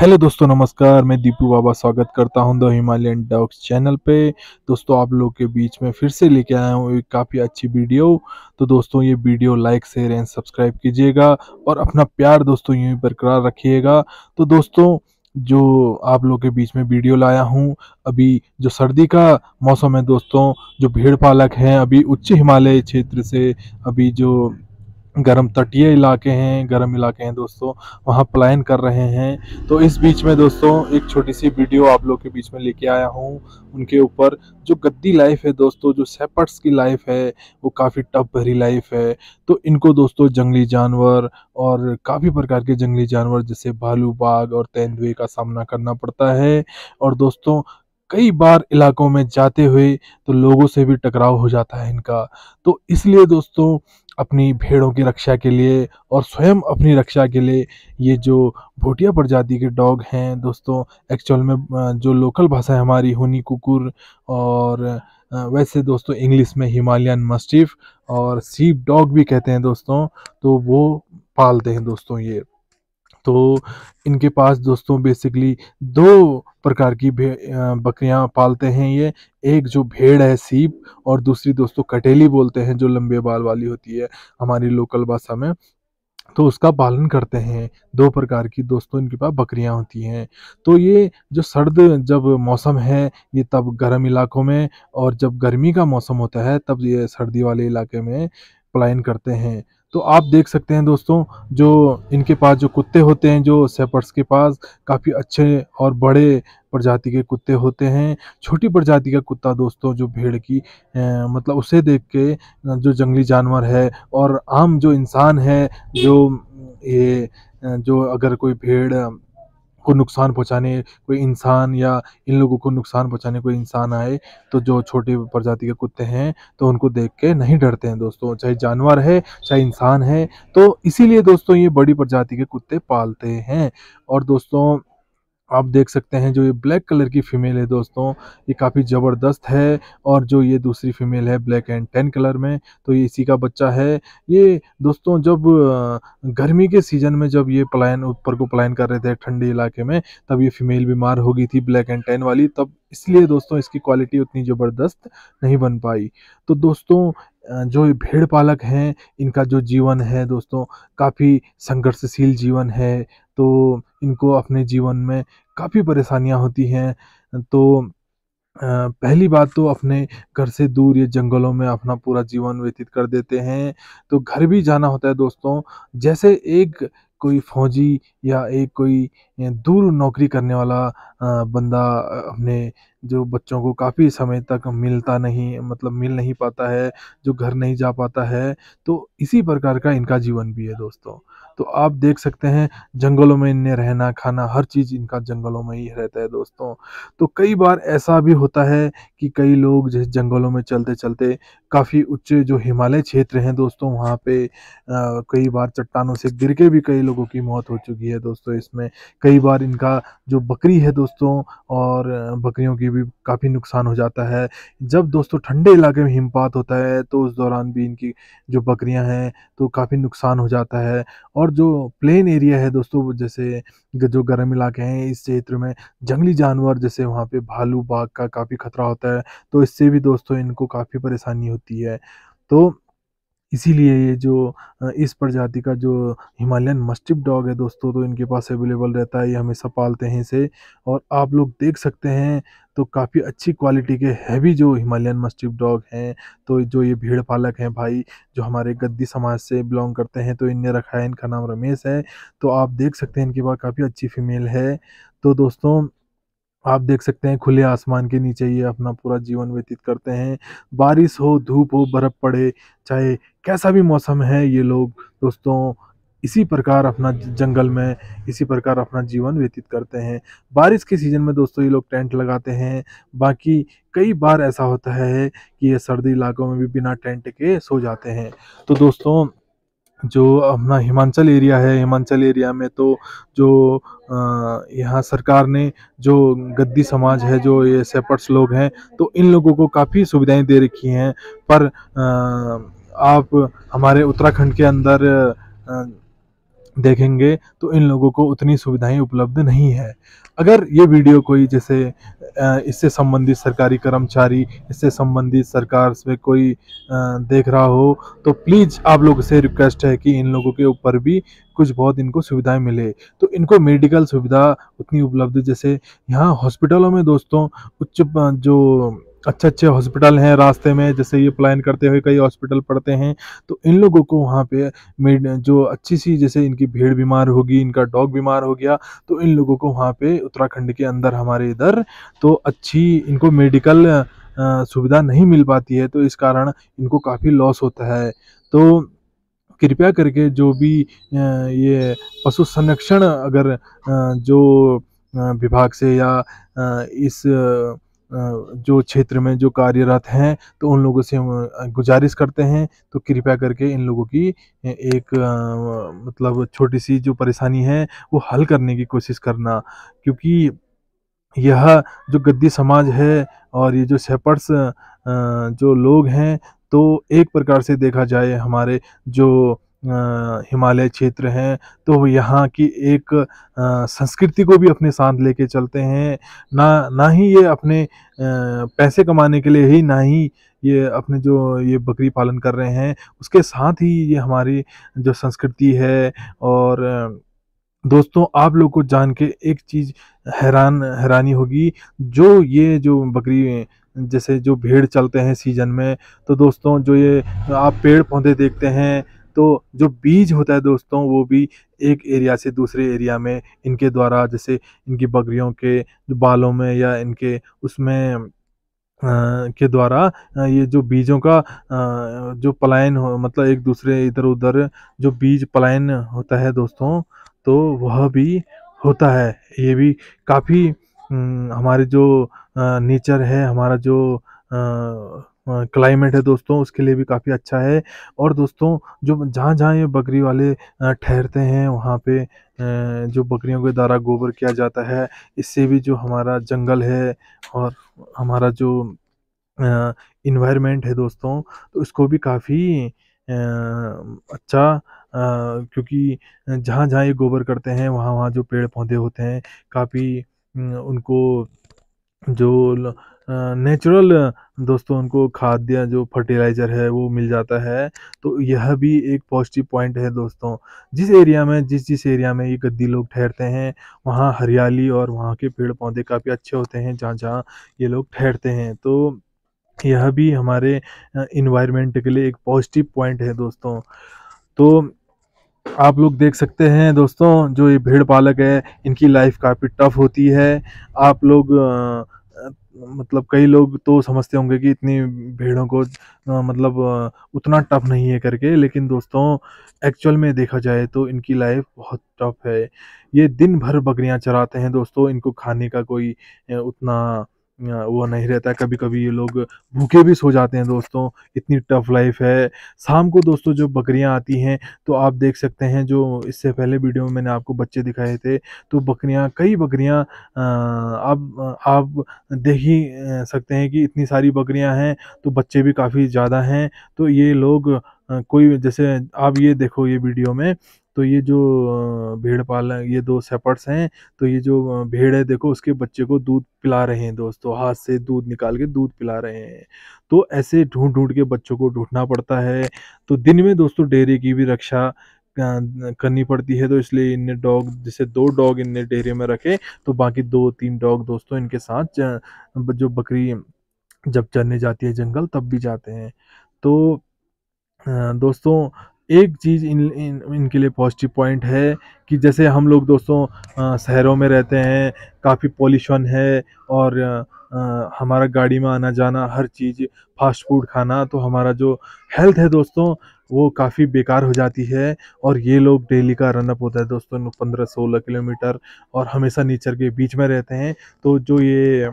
hello दोस्तों नमस्कार मैं दीपू बाबा स्वागत करता हूं द हिमालयन डॉग्स चैनल पे दोस्तों आप लोग के बीच में फिर से लेके आया हूं एक काफ़ी अच्छी वीडियो तो दोस्तों ये video like share and subscribe कीजिएगा और अपना प्यार दोस्तों यूं बरकरार रखिएगा तो दोस्तों जो आप लोग के बीच में वीडियो लाया हूँ अभी जो सर्दी का मौसम है दोस्तों जो भीड़ पालक हैं अभी उच्च हिमालय क्षेत्र से अभी जो गर्म तटीय इलाके हैं गर्म इलाके हैं दोस्तों वहाँ पलायन कर रहे हैं तो इस बीच में दोस्तों एक छोटी सी वीडियो आप लोग के बीच में लेके आया हूँ उनके ऊपर जो गद्दी लाइफ है दोस्तों जो सेपर्ट्स की लाइफ है वो काफ़ी टफ भरी लाइफ है तो इनको दोस्तों जंगली जानवर और काफ़ी प्रकार के जंगली जानवर जैसे भालू बाघ और तेंदुए का सामना करना पड़ता है और दोस्तों कई बार इलाकों में जाते हुए तो लोगों से भी टकराव हो जाता है इनका तो इसलिए दोस्तों अपनी भेड़ों की रक्षा के लिए और स्वयं अपनी रक्षा के लिए ये जो भोटिया प्रजाति के डॉग हैं दोस्तों एक्चुअल में जो लोकल भाषा है हमारी होनी कुकुर और वैसे दोस्तों इंग्लिश में हिमालयन मस्टिफ और सीप डॉग भी कहते हैं दोस्तों तो वो पालते हैं दोस्तों ये तो इनके पास दोस्तों बेसिकली दो प्रकार की बकरियां पालते हैं ये एक जो भेड़ है सीप और दूसरी दोस्तों कटेली बोलते हैं जो लंबे बाल वाली होती है हमारी लोकल भाषा में तो उसका पालन करते हैं दो प्रकार की दोस्तों इनके पास बकरियां होती हैं तो ये जो सर्द जब मौसम है ये तब गर्म इलाकों में और जब गर्मी का मौसम होता है तब ये सर्दी वाले इलाके में पलायन करते हैं तो आप देख सकते हैं दोस्तों जो इनके पास जो कुत्ते होते हैं जो सेपर्स के पास काफ़ी अच्छे और बड़े प्रजाति के कुत्ते होते हैं छोटी प्रजाति का कुत्ता दोस्तों जो भेड़ की ए, मतलब उसे देख के जो जंगली जानवर है और आम जो इंसान है जो ये जो अगर कोई भेड़ को नुकसान पहुंचाने कोई इंसान या इन लोगों को नुकसान पहुंचाने कोई इंसान आए तो जो छोटे प्रजाति के कुत्ते हैं तो उनको देख के नहीं डरते हैं दोस्तों चाहे जानवर है चाहे इंसान है तो इसीलिए दोस्तों ये बड़ी प्रजाति के कुत्ते पालते हैं और दोस्तों आप देख सकते हैं जो ये ब्लैक कलर की फ़ीमेल है दोस्तों ये काफ़ी ज़बरदस्त है और जो ये दूसरी फ़ीमेल है ब्लैक एंड टेन कलर में तो ये इसी का बच्चा है ये दोस्तों जब गर्मी के सीज़न में जब ये पलायन ऊपर को पलायन कर रहे थे ठंडे इलाके में तब ये फ़ीमेल बीमार हो गई थी ब्लैक एंड टेन वाली तब इसलिए दोस्तों इसकी क्वालिटी उतनी ज़बरदस्त नहीं बन पाई तो दोस्तों जो भेड़ पालक हैं इनका जो जीवन है दोस्तों काफ़ी संघर्षशील जीवन है तो इनको अपने जीवन में काफ़ी परेशानियाँ होती हैं तो पहली बात तो अपने घर से दूर ये जंगलों में अपना पूरा जीवन व्यतीत कर देते हैं तो घर भी जाना होता है दोस्तों जैसे एक कोई फौजी या एक कोई दूर नौकरी करने वाला बंदा अपने जो बच्चों को काफ़ी समय तक मिलता नहीं मतलब मिल नहीं पाता है जो घर नहीं जा पाता है तो इसी प्रकार का इनका जीवन भी है दोस्तों तो आप देख सकते हैं जंगलों में इनने रहना खाना हर चीज़ इनका जंगलों में ही रहता है दोस्तों तो कई बार ऐसा भी होता है कि कई लोग जैसे जंगलों में चलते चलते काफ़ी उच्च जो हिमालय क्षेत्र हैं दोस्तों वहाँ पे आ, कई बार चट्टानों से गिर के भी कई लोगों की मौत हो चुकी है दोस्तों इसमें कई बार इनका जो बकरी है दोस्तों और बकरियों की भी काफ़ी नुकसान हो जाता है जब दोस्तों ठंडे इलाके में हिमपात होता है तो उस दौरान भी इनकी जो बकरियाँ हैं तो काफ़ी नुकसान हो जाता है और और जो प्लेन एरिया है दोस्तों जैसे जो गर्म इलाके हैं इस क्षेत्र में जंगली जानवर जैसे वहाँ पे भालू बाघ का काफ़ी खतरा होता है तो इससे भी दोस्तों इनको काफ़ी परेशानी होती है तो इसीलिए ये जो इस प्रजाति का जो हिमालयन मस्टिप डॉग है दोस्तों तो इनके पास अवेलेबल रहता है ये हमेशा पालते हैं इसे और आप लोग देख सकते हैं तो काफ़ी अच्छी क्वालिटी के हैवी जो हिमालयन मस्टिप डॉग हैं तो जो ये भीड़ पालक हैं भाई जो हमारे गद्दी समाज से बिलोंग करते हैं तो इनने रखा है इनका नाम रमेश है तो आप देख सकते हैं इनके पास काफ़ी अच्छी फीमेल है तो दोस्तों आप देख सकते हैं खुले आसमान के नीचे ये अपना पूरा जीवन व्यतीत करते हैं बारिश हो धूप हो बर्फ़ पड़े चाहे कैसा भी मौसम है ये लोग दोस्तों इसी प्रकार अपना जंगल में इसी प्रकार अपना जीवन व्यतीत करते हैं बारिश के सीज़न में दोस्तों ये लोग टेंट लगाते हैं बाकी कई बार ऐसा होता है कि ये सर्दी इलाकों में भी बिना टेंट के सो जाते हैं तो दोस्तों जो अपना हिमाचल एरिया है हिमाचल एरिया में तो जो यहाँ सरकार ने जो गद्दी समाज है जो ये सेपर्ट्स लोग हैं तो इन लोगों को काफ़ी सुविधाएं दे रखी हैं पर आप हमारे उत्तराखंड के अंदर देखेंगे तो इन लोगों को उतनी सुविधाएं उपलब्ध नहीं है अगर ये वीडियो कोई जैसे इससे संबंधित सरकारी कर्मचारी इससे संबंधित सरकार से कोई देख रहा हो तो प्लीज़ आप लोग से रिक्वेस्ट है कि इन लोगों के ऊपर भी कुछ बहुत इनको सुविधाएं मिले तो इनको मेडिकल सुविधा उतनी उपलब्ध जैसे यहाँ हॉस्पिटलों में दोस्तों उच्च जो अच्छे अच्छे हॉस्पिटल हैं रास्ते में जैसे ये प्लान करते हुए कई हॉस्पिटल पड़ते हैं तो इन लोगों को वहाँ पे मेड जो अच्छी सी जैसे इनकी भीड़ बीमार होगी इनका डॉग बीमार हो गया तो इन लोगों को वहाँ पे उत्तराखंड के अंदर हमारे इधर तो अच्छी इनको मेडिकल सुविधा नहीं मिल पाती है तो इस कारण इनको काफ़ी लॉस होता है तो कृपया करके जो भी ये पशु संरक्षण अगर जो विभाग से या इस जो क्षेत्र में जो कार्यरत हैं तो उन लोगों से गुजारिश करते हैं तो कृपया करके इन लोगों की एक मतलब छोटी सी जो परेशानी है वो हल करने की कोशिश करना क्योंकि यह जो गद्दी समाज है और ये जो सेपर्स जो लोग हैं तो एक प्रकार से देखा जाए हमारे जो हिमालय क्षेत्र हैं तो यहाँ की एक संस्कृति को भी अपने साथ लेके चलते हैं ना ना ही ये अपने पैसे कमाने के लिए ही ना ही ये अपने जो ये बकरी पालन कर रहे हैं उसके साथ ही ये हमारी जो संस्कृति है और दोस्तों आप लोग को जान के एक चीज़ हैरान हैरानी होगी जो ये जो बकरी जैसे जो भेड़ चलते हैं सीजन में तो दोस्तों जो ये आप पेड़ पौधे देखते हैं तो जो बीज होता है दोस्तों वो भी एक एरिया से दूसरे एरिया में इनके द्वारा जैसे इनकी बकरियों के बालों में या इनके उसमें के द्वारा ये जो बीजों का जो पलायन हो मतलब एक दूसरे इधर उधर जो बीज पलायन होता है दोस्तों तो वह भी होता है ये भी काफ़ी हम्म, हमारे जो नेचर है हमारा जो क्लाइमेट है दोस्तों उसके लिए भी काफ़ी अच्छा है और दोस्तों जो जहाँ जहाँ ये बकरी वाले ठहरते हैं वहाँ पे जो बकरियों के द्वारा गोबर किया जाता है इससे भी जो हमारा जंगल है और हमारा जो इन्वायरमेंट है दोस्तों तो इसको भी काफ़ी अच्छा क्योंकि जहाँ जहाँ ये गोबर करते हैं वहाँ वहाँ जो पेड़ पौधे होते हैं काफ़ी उनको जो नेचुरल दोस्तों उनको खाद्य जो फर्टिलाइज़र है वो मिल जाता है तो यह भी एक पॉजिटिव पॉइंट है दोस्तों जिस एरिया में जिस जिस एरिया में ये गद्दी लोग ठहरते हैं वहाँ हरियाली और वहाँ के पेड़ पौधे काफ़ी अच्छे होते हैं जहाँ जहाँ ये लोग ठहरते हैं तो यह भी हमारे इन्वायरमेंट के लिए एक पॉजिटिव पॉइंट है दोस्तों तो आप लोग देख सकते हैं दोस्तों जो ये भेड़ पालक है इनकी लाइफ काफ़ी टफ होती है आप लोग मतलब कई लोग तो समझते होंगे कि इतनी भीड़ों को मतलब उतना टफ नहीं है करके लेकिन दोस्तों एक्चुअल में देखा जाए तो इनकी लाइफ बहुत टफ है ये दिन भर बकरियां चराते हैं दोस्तों इनको खाने का कोई उतना वो नहीं रहता है कभी कभी ये लोग भूखे भी सो जाते हैं दोस्तों इतनी टफ लाइफ है शाम को दोस्तों जो बकरियां आती हैं तो आप देख सकते हैं जो इससे पहले वीडियो में मैंने आपको बच्चे दिखाए थे तो बकरियां कई बकरियां आप आप देख ही सकते हैं कि इतनी सारी बकरियां हैं तो बच्चे भी काफ़ी ज़्यादा हैं तो ये लोग कोई जैसे आप ये देखो ये वीडियो में तो ये जो भेड़ पाल ये दो सेपर्ट्स हैं तो ये जो भेड़ है देखो उसके बच्चे को दूध पिला रहे हैं दोस्तों हाथ से दूध निकाल के दूध पिला रहे हैं तो ऐसे ढूंढ ढूंढ के बच्चों को ढूंढना पड़ता है तो दिन में दोस्तों डेयरी की भी रक्षा करनी पड़ती है तो इसलिए इनने डॉग जैसे दो डॉग इनने डेयरी में रखे तो बाकी दो तीन डॉग दोस्तों इनके साथ जो बकरी जब चरने जाती है जंगल तब भी जाते हैं तो हाँ, दोस्तों एक चीज़ इन, इन इनके लिए पॉजिटिव पॉइंट है कि जैसे हम लोग दोस्तों शहरों में रहते हैं काफ़ी पॉल्यूशन है और आ, हमारा गाड़ी में आना जाना हर चीज़ फास्ट फूड खाना तो हमारा जो हेल्थ है दोस्तों वो काफ़ी बेकार हो जाती है और ये लोग डेली का रनअप होता है दोस्तों पंद्रह सोलह किलोमीटर और हमेशा नेचर के बीच में रहते हैं तो जो ये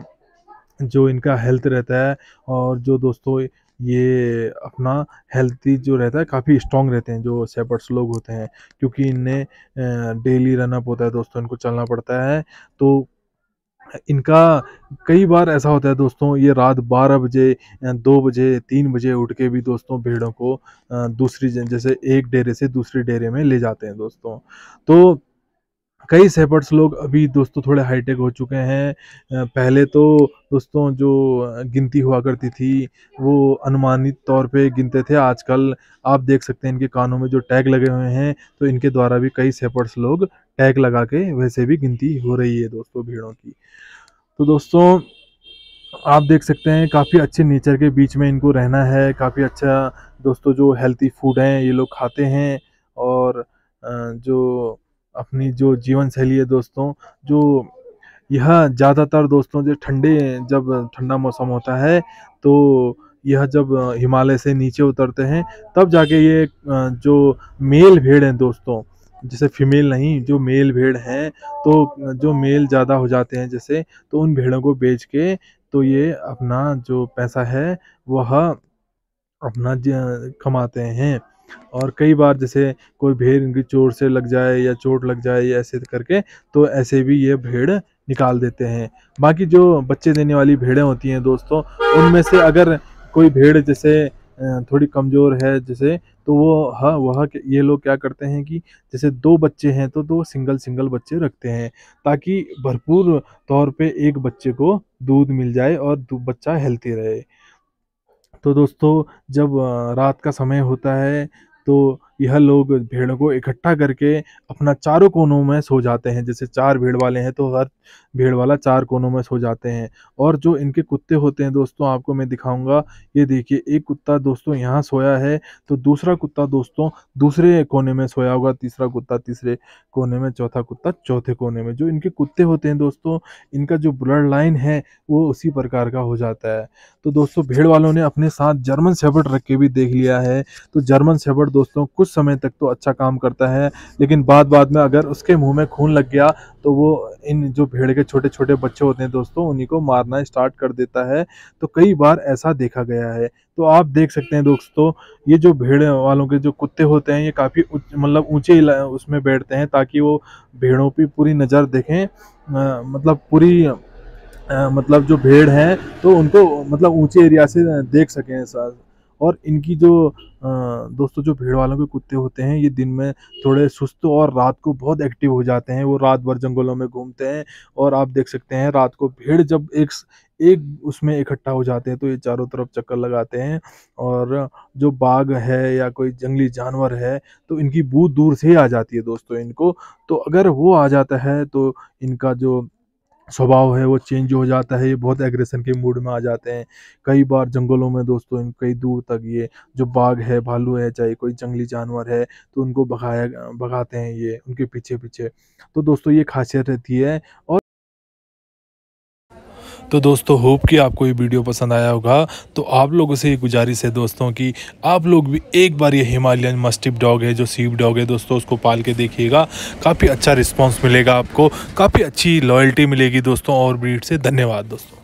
जो इनका हेल्थ रहता है और जो दोस्तों ये अपना हेल्थी जो रहता है काफ़ी स्ट्रॉन्ग रहते हैं जो सेपर्ट्स लोग होते हैं क्योंकि इन्हें डेली रनअप होता है दोस्तों इनको चलना पड़ता है तो इनका कई बार ऐसा होता है दोस्तों ये रात बारह बजे दो बजे तीन बजे उठ के भी दोस्तों भेड़ों को दूसरी जैसे एक डेरे से दूसरे डेरे में ले जाते हैं दोस्तों तो कई सेपर्ट्स लोग अभी दोस्तों थोड़े हाईटेक हो चुके हैं पहले तो दोस्तों जो गिनती हुआ करती थी वो अनुमानित तौर पे गिनते थे आजकल आप देख सकते हैं इनके कानों में जो टैग लगे हुए हैं तो इनके द्वारा भी कई सेपर्ट्स लोग टैग लगा के वैसे भी गिनती हो रही है दोस्तों भीड़ों की तो दोस्तों आप देख सकते हैं काफ़ी अच्छे नेचर के बीच में इनको रहना है काफ़ी अच्छा दोस्तों जो हेल्थी फूड हैं ये लोग खाते हैं और जो अपनी जो जीवन शैली है दोस्तों जो यह ज़्यादातर दोस्तों जो ठंडे जब ठंडा मौसम होता है तो यह जब हिमालय से नीचे उतरते हैं तब जाके ये जो मेल भेड़ हैं दोस्तों जैसे फीमेल नहीं जो मेल भेड़ हैं तो जो मेल ज़्यादा हो जाते हैं जैसे तो उन भेड़ों को बेच के तो ये अपना जो पैसा है वह अपना कमाते हैं और कई बार जैसे कोई भेड़ इनकी चोट से लग जाए या चोट लग जाए या ऐसे करके तो ऐसे भी ये भेड़ निकाल देते हैं बाकी जो बच्चे देने वाली भेड़ें होती हैं दोस्तों उनमें से अगर कोई भेड़ जैसे थोड़ी कमज़ोर है जैसे तो वो हाँ वह ये लोग क्या करते हैं कि जैसे दो बच्चे हैं तो दो सिंगल सिंगल बच्चे रखते हैं ताकि भरपूर तौर पे एक बच्चे को दूध मिल जाए और बच्चा हेल्थी रहे तो दोस्तों जब रात का समय होता है तो यह लोग भेड़ों को इकट्ठा करके अपना चारों कोनों में सो जाते हैं जैसे चार भेड़ वाले हैं तो हर भेड़ वाला चार कोनों में सो जाते हैं और जो इनके कुत्ते होते हैं दोस्तों आपको मैं दिखाऊंगा ये देखिए एक कुत्ता दोस्तों यहाँ सोया है तो दूसरा कुत्ता दोस्तों दूसरे कोने में सोया होगा तीसरा कुत्ता तीसरे कोने में चौथा कुत्ता चौथे कोने में जो इनके कुत्ते होते हैं दोस्तों इनका जो ब्लड लाइन है वो उसी प्रकार का हो जाता है तो दोस्तों भेड़ वालों ने अपने साथ जर्मन सेबर्ट रख के भी देख लिया है तो जर्मन सेबर्ट दोस्तों कुछ कुछ समय तक तो अच्छा काम करता है लेकिन बाद बाद में अगर उसके मुंह में खून लग गया तो वो इन जो भेड़ के छोटे छोटे बच्चे होते हैं दोस्तों उन्हीं को मारना स्टार्ट कर देता है तो कई बार ऐसा देखा गया है तो आप देख सकते हैं दोस्तों ये जो भेड़ वालों के जो कुत्ते होते हैं ये काफ़ी मतलब ऊँचे उसमें बैठते हैं ताकि वो भेड़ों पर पूरी नज़र देखें मतलब पूरी मतलब जो भेड़ हैं तो उनको मतलब ऊंचे एरिया से देख सकें सर और इनकी जो दोस्तों जो भीड़ वालों के कुत्ते होते हैं ये दिन में थोड़े सुस्त और रात को बहुत एक्टिव हो जाते हैं वो रात भर जंगलों में घूमते हैं और आप देख सकते हैं रात को भीड़ जब एक एक उसमें इकट्ठा हो जाते हैं तो ये चारों तरफ चक्कर लगाते हैं और जो बाघ है या कोई जंगली जानवर है तो इनकी बू दूर से ही आ जाती है दोस्तों इनको तो अगर वो आ जाता है तो इनका जो स्वभाव है वो चेंज हो जाता है ये बहुत एग्रेसन के मूड में आ जाते हैं कई बार जंगलों में दोस्तों इन कई दूर तक ये जो बाघ है भालू है चाहे कोई जंगली जानवर है तो उनको भगाया भगाते हैं ये उनके पीछे पीछे तो दोस्तों ये खासियत रहती है और तो दोस्तों होप कि आपको ये वीडियो पसंद आया होगा तो आप लोगों से ये गुजारिश है दोस्तों कि आप लोग भी एक बार ये हिमालयन मस्टिप डॉग है जो सीप डॉग है दोस्तों उसको पाल के देखिएगा काफ़ी अच्छा रिस्पॉन्स मिलेगा आपको काफ़ी अच्छी लॉयल्टी मिलेगी दोस्तों और ब्रीड से धन्यवाद दोस्तों